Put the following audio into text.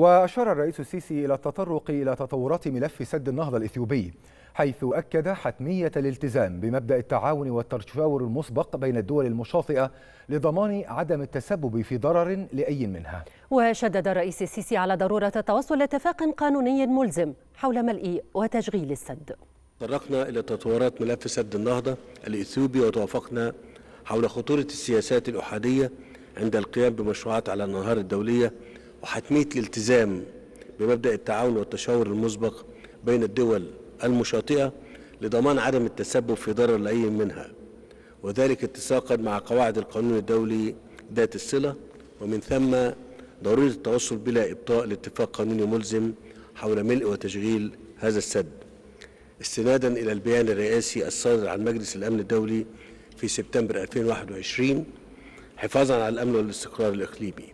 وأشار الرئيس السيسي إلى التطرق إلى تطورات ملف سد النهضة الإثيوبي حيث أكد حتمية الالتزام بمبدأ التعاون والتشاور المسبق بين الدول المشاطئة لضمان عدم التسبب في ضرر لأي منها وشدد الرئيس السيسي على ضرورة التوصل لاتفاق قانوني ملزم حول ملء وتشغيل السد تطرقنا إلى تطورات ملف سد النهضة الإثيوبي وتوافقنا حول خطورة السياسات الأحادية عند القيام بمشروعات على النهار الدولية وحتمية الالتزام بمبدأ التعاون والتشاور المسبق بين الدول المشاطئة لضمان عدم التسبب في ضرر لأي منها وذلك اتساقا مع قواعد القانون الدولي ذات الصلة ومن ثم ضرورة التوصل بلا إبطاء لاتفاق قانوني ملزم حول ملء وتشغيل هذا السد استنادا إلى البيان الرئاسي الصادر عن مجلس الأمن الدولي في سبتمبر 2021 حفاظا على الأمن والاستقرار الإقليمي